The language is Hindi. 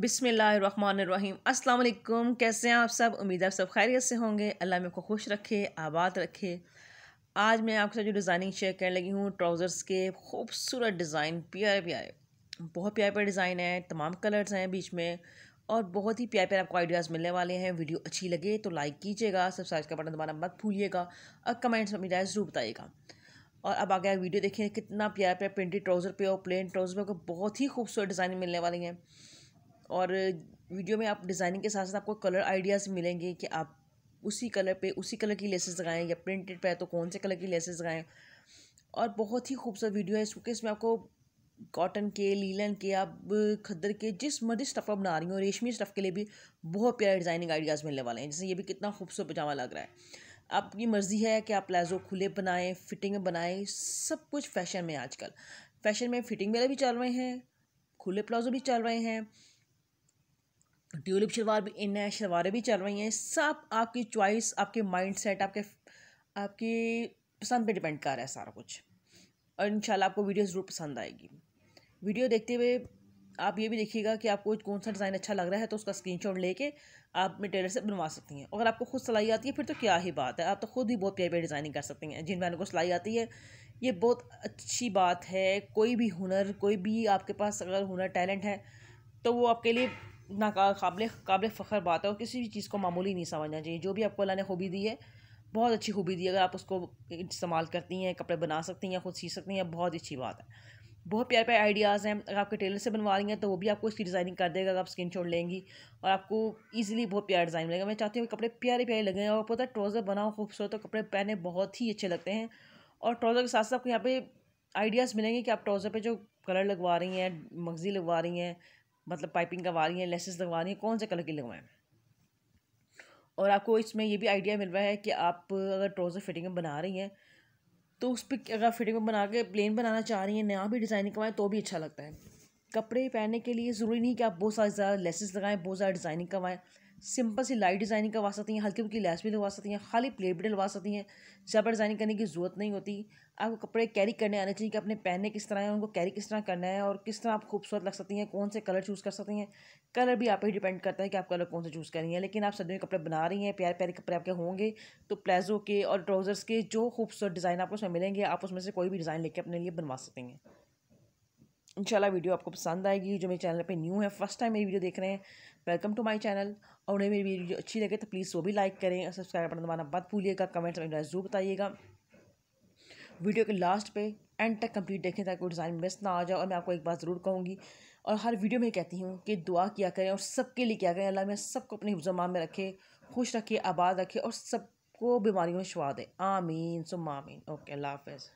बिसमीम अल्लाम कैसे हैं आप सब उम्मीद आप सब खैरियत से होंगे अल्लाह मेरे को खुश रखे आबाद रखे आज मैं आपके साथ जो डिज़ाइनिंग शेयर करने लगी हूँ ट्राउज़र्स के खूबसूरत डिज़ाइन प्यारे प्यारे बहुत प्यारे प्यारे डिज़ाइन हैं तमाम कलर्स हैं बीच में और बहुत ही प्यारे प्यारे आपको आइडियाज़ मिलने वाले हैं वीडियो अच्छी लगे तो लाइक कीजिएगा सब्सक्राइब का बटन दबाना मत भूलिएगा और कमेंट्स में अपनी ज़रूर बताइएगा और अब आगे वीडियो देखें कितना प्यार प्यार प्रिंटेड ट्राउज़र पे और प्लेन ट्राउज़र पे बहुत ही खूबसूरत डिज़ाइन मिलने वाली हैं और वीडियो में आप डिज़ाइनिंग के साथ साथ आपको कलर आइडियाज़ मिलेंगे कि आप उसी कलर पे उसी कलर की लेसेस लगाएं या प्रिंटेड पे तो कौन से कलर की लेसेस लगाएं और बहुत ही खूबसूरत वीडियो है क्योंकि इसमें आपको कॉटन के लीलन के आप खद्दर के जिस मर्जी स्टफ़ आप बना रही हो रेशमी स्टफ़ के लिए भी बहुत प्यारे डिज़ाइनिंग आइडियाज़ मिलने वाले हैं जैसे ये भी कितना खूबसूरत पजामा लग रहा है आपकी मर्ज़ी है कि आप प्लाजो खुले बनाएं फिटिंग बनाएँ बनाएं सब कुछ फैशन में आजकल फैशन में फिटिंग वाले भी चल रहे हैं खुले प्लाजो भी चल रहे हैं ट्यूलिप शलवार भी इन है शलवारें भी चल रही हैं सब आपकी चॉइस आपके माइंड सेट आपके आपकी पसंद पे डिपेंड कर रहा है सारा कुछ और इन आपको वीडियो ज़रूर पसंद आएगी वीडियो देखते हुए आप ये भी देखिएगा कि आपको कौन सा डिज़ाइन अच्छा लग रहा है तो उसका स्क्रीनशॉट लेके आप अपने टेलर से बनवा सकती हैं अगर आपको खुद सिलाई आती है फिर तो क्या ही बात है आप तो खुद ही बहुत प्यारे प्यारे डिज़ाइनिंग कर सकती हैं जिन बहनों को सिलाई आती है ये बहुत अच्छी बात है कोई भी हुनर कोई भी आपके पास अगर हुनर टैलेंट है तो वो आपके लिए नाकबले काबिल फ़ख्र बात है और किसी भी चीज़ को मामूली नहीं समझना चाहिए जो भी आपको अल्लाह ने खूबी दी है बहुत अच्छी खूबी दी है अगर आप उसको इस्तेमाल करती हैं कपड़े बना सकती हैं खुद सी सकती हैं बहुत अच्छी बात है बहुत प्यारे प्यारे आइडियाज़ हैं अगर आपके टेलर से बनवा रही हैं तो वो भी आपको इसकी डिज़ाइनिंग कर देगा अगर आप स्क्रीन शॉट लेंगी और आपको ईजिली बहुत प्यारा डिज़ाइन मिलेगा मैं चाहती हूँ कि कपड़े प्यारे प्यारे लगे और पता है ट्राउज़र बनाओ खूबसूरत तो कपड़े पहने बहुत ही अच्छे लगते हैं और ट्राउज़र के साथ साथ आपको यहाँ पर आइडियाज़ मिलेंगे कि आप ट्राउज़र पर जो कलर लगवा रही हैं मगजी लगवा रही हैं मतलब पाइपिंग करवा रही हैं लेसेस लगवा रही हैं कौन से कलर की लगवाएं और आपको इसमें ये भी आइडिया मिल रहा है कि आप अगर ट्रोज़र फिटिंग में बना रही हैं तो उस पर अगर फिटिंग में बना के प्लेन बनाना चाह रही हैं नया भी डिज़ाइनिंग करवाएं तो भी अच्छा लगता है कपड़े पहनने के लिए ज़रूरी नहीं कि आप बहुत सारे ज़्यादा लेसेस लगाएं बहुत ज़्यादा डिज़ाइनिंग करवाएं सिंपल सी लाइट डिज़ाइनिंग करवा सकती हैं हल्की हल्की लैस भी लगवा सकती हैं खाली प्लेट भी डलवा सकती हैं ज़्यादा डिज़ाइनिंग करने की ज़रूरत नहीं होती आपको कपड़े कैरी करने आने चाहिए कि अपने पहनने किस तरह है उनको कैरी किस तरह करना है और किस तरह आप खूबसूरत लग सकती हैं कौन से कलर चूज़ कर सकती हैं कलर भी आप ही डिपेंड करता है कि आप कलर कौन से चूज़ करेंगे लेकिन आप सर्दियों के कपड़े बना रही हैं प्यारे प्यारे कपड़े आपके होंगे तो प्लाजो के और ट्राउज़र्स के जो खूबसूरत डिज़ाइन आपको उसमें मिलेंगे आप उसमें से कोई भी डिज़ाइन लेकर अपने लिए बनवा सकते हैं इंशाल्लाह वीडियो आपको पसंद आएगी जो मेरे चैनल पे न्यू है फर्स्ट टाइम मेरी वीडियो देख रहे हैं वेलकम टू माय चैनल और उन्हें मेरी वीडियो अच्छी लगे तो प्लीज़ वो भी लाइक करें और सब्सक्राइब बटन दबाना मत भूलिएगा कमेंट्स में ज़रूर बताइएगा वीडियो के लास्ट पे एंड तक कंप्लीट देखें ताकि डिज़ाइन मिस ना आ जाए और मैं आपको एक बात ज़रूर कहूँगी और हर वीडियो में कहती हूँ कि दुआ किया करें और सबके लिए किया करें अल्लाह मैं सबको अपने जुमान में रखे खुश रखे आबाद रखे और सबको बीमारियों में छुआ दे आमीन सुम आमीन ओके अल्लाह हाफ